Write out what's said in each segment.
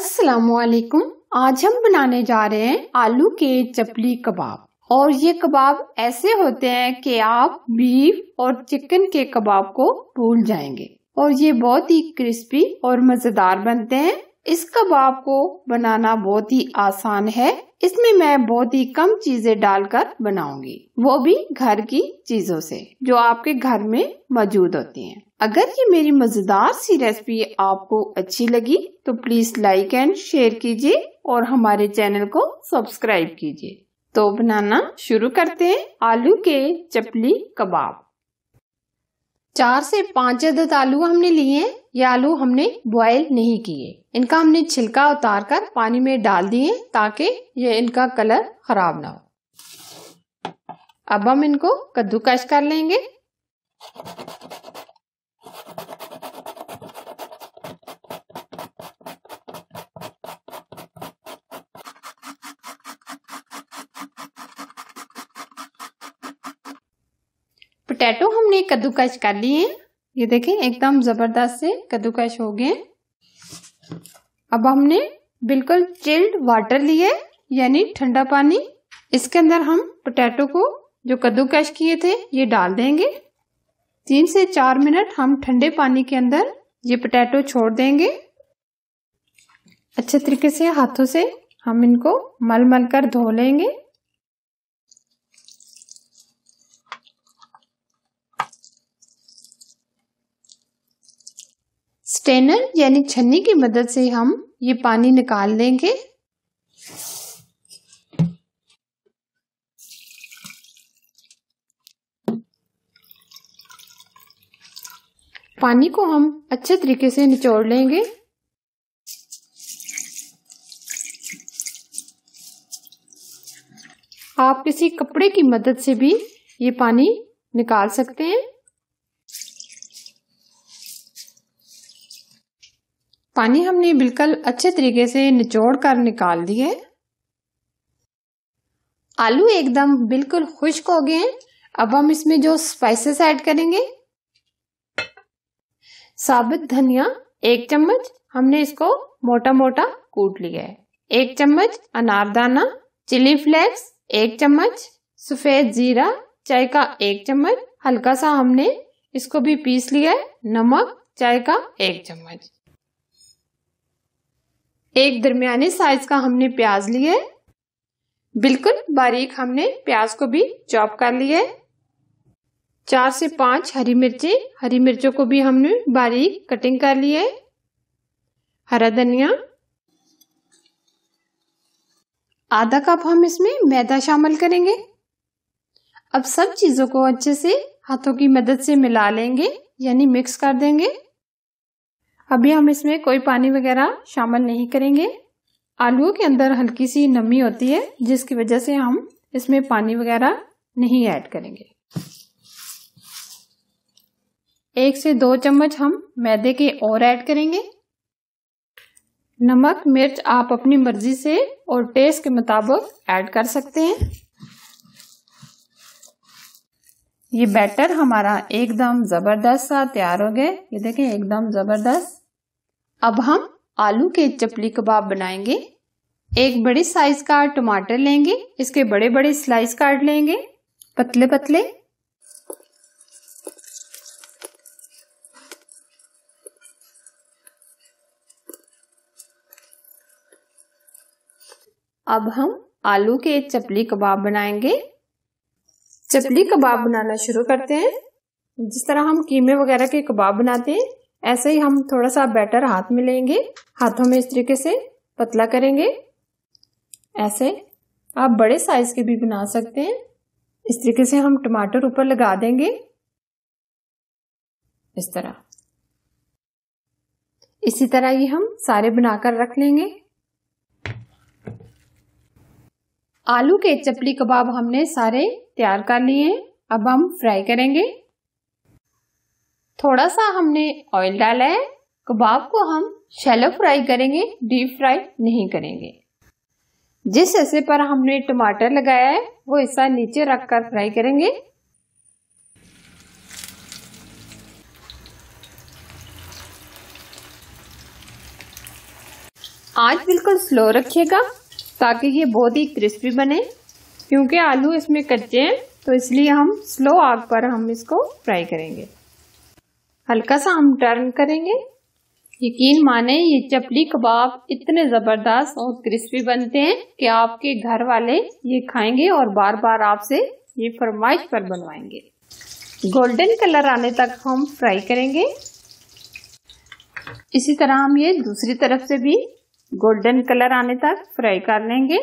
असलकुम आज हम बनाने जा रहे हैं आलू के चपली कबाब और ये कबाब ऐसे होते हैं कि आप बीफ और चिकन के कबाब को भूल जाएंगे और ये बहुत ही क्रिस्पी और मजेदार बनते हैं इस कबाब को बनाना बहुत ही आसान है इसमें मैं बहुत ही कम चीजें डालकर बनाऊंगी वो भी घर की चीजों से जो आपके घर में मौजूद होती हैं। अगर ये मेरी मजेदार सी रेसिपी आपको अच्छी लगी तो प्लीज लाइक एंड शेयर कीजिए और हमारे चैनल को सब्सक्राइब कीजिए तो बनाना शुरू करते हैं आलू के चपली कबाब चार से पांच अदद आलू हमने लिए हैं ये आलू हमने बॉयल नहीं किए इनका हमने छिलका उतार कर पानी में डाल दिए ताकि ये इनका कलर खराब ना हो अब हम इनको कद्दूकश कर लेंगे पोटैटो हमने कद्दूकश कर लिए ये देखें एकदम ज़बरदस्त से कद्दूकश हो गए अब हमने बिल्कुल चिल्ड वाटर लिए यानी ठंडा पानी इसके अंदर हम पोटैटो को जो कद्दूकश किए थे ये डाल देंगे तीन से चार मिनट हम ठंडे पानी के अंदर ये पोटैटो छोड़ देंगे अच्छे तरीके से हाथों से हम इनको मल मल कर धो लेंगे स्टेनर यानी छन्नी की मदद से हम ये पानी निकाल लेंगे पानी को हम अच्छे तरीके से निचोड़ लेंगे आप किसी कपड़े की मदद से भी ये पानी निकाल सकते हैं पानी हमने बिल्कुल अच्छे तरीके से निचोड़ कर निकाल दिए आलू एकदम बिल्कुल खुश्क हो गए हैं अब हम इसमें जो स्पाइसेस ऐड करेंगे साबुत धनिया एक चम्मच हमने इसको मोटा मोटा कूट लिया है एक चम्मच अनारदाना चिली फ्लेक्स एक चम्मच सफेद जीरा चाय का एक चम्मच हल्का सा हमने इसको भी पीस लिया है नमक चाय का एक चम्मच एक दरमियाने साइज का हमने प्याज लिया है बिल्कुल बारीक हमने प्याज को भी चॉप कर लिया है चार से पांच हरी मिर्ची हरी मिर्चों को भी हमने बारीक कटिंग कर लिया है हरा धनिया आधा कप हम इसमें मैदा शामिल करेंगे अब सब चीज़ों को अच्छे से हाथों की मदद से मिला लेंगे यानी मिक्स कर देंगे अभी हम इसमें कोई पानी वगैरह शामिल नहीं करेंगे आलूओं के अंदर हल्की सी नमी होती है जिसकी वजह से हम इसमें पानी वगैरह नहीं ऐड करेंगे एक से दो चम्मच हम मैदे के और ऐड करेंगे नमक मिर्च आप अपनी मर्जी से और टेस्ट के मुताबिक ऐड कर सकते हैं ये बैटर हमारा एकदम ज़बरदस्त सा तैयार हो गया ये देखें एकदम ज़बरदस्त अब हम आलू के चपली कबाब बनाएंगे एक बड़े साइज का टमाटर लेंगे इसके बड़े बड़े स्लाइस काट लेंगे पतले पतले अब हम आलू के चपली कबाब बनाएंगे चपली कबाब बनाना शुरू करते हैं जिस तरह हम कीमे वगैरह के कबाब बनाते हैं ऐसे ही हम थोड़ा सा बैटर हाथ में लेंगे हाथों में इस तरीके से पतला करेंगे ऐसे आप बड़े साइज के भी बना सकते हैं इस तरीके से हम टमाटर ऊपर लगा देंगे इस तरह इसी तरह ये हम सारे बनाकर रख लेंगे आलू के चपली कबाब हमने सारे तैयार कर लिए हैं अब हम फ्राई करेंगे थोड़ा सा हमने ऑयल डाला है कबाब को हम शैलो फ्राई करेंगे डीप फ्राई नहीं करेंगे जिस हिस्से पर हमने टमाटर लगाया है वो हिस्सा नीचे रखकर फ्राई करेंगे आंच बिल्कुल स्लो रखिएगा ताकि ये बहुत ही क्रिस्पी बने क्योंकि आलू इसमें कच्चे हैं तो इसलिए हम स्लो आग पर हम इसको फ्राई करेंगे हल्का सा हम टर्न करेंगे यकीन माने ये चपली कबाब इतने ज़बरदस्त और क्रिस्पी बनते हैं कि आपके घर वाले ये खाएंगे और बार बार आपसे ये फरमाइश पर बनवाएंगे गोल्डन कलर आने तक हम फ्राई करेंगे इसी तरह हम ये दूसरी तरफ से भी गोल्डन कलर आने तक फ्राई कर लेंगे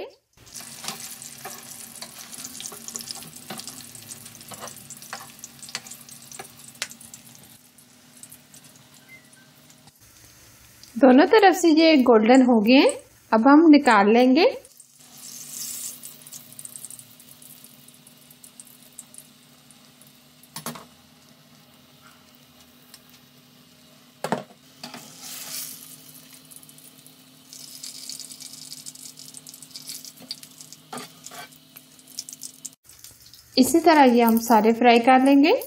दोनों तरफ से ये गोल्डन हो गए हैं अब हम निकाल लेंगे इसी तरह ये हम सारे फ्राई कर लेंगे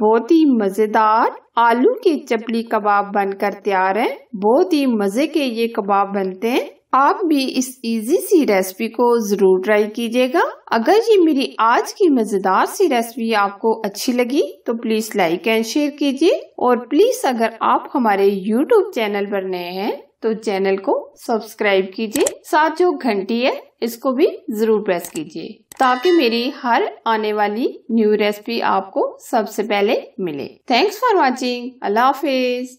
बहुत ही मजेदार आलू के चपली कबाब बनकर तैयार हैं बहुत ही मजे के ये कबाब बनते हैं आप भी इस इजी सी रेसिपी को जरूर ट्राई कीजिएगा अगर ये मेरी आज की मजेदार सी रेसिपी आपको अच्छी लगी तो प्लीज लाइक एंड शेयर कीजिए और प्लीज अगर आप हमारे यूट्यूब चैनल पर नए हैं तो चैनल को सब्सक्राइब कीजिए साथ जो घंटी है इसको भी जरूर प्रेस कीजिए ताकि मेरी हर आने वाली न्यू रेसिपी आपको सबसे पहले मिले थैंक्स फॉर वॉचिंग अल्लाह हाफिज़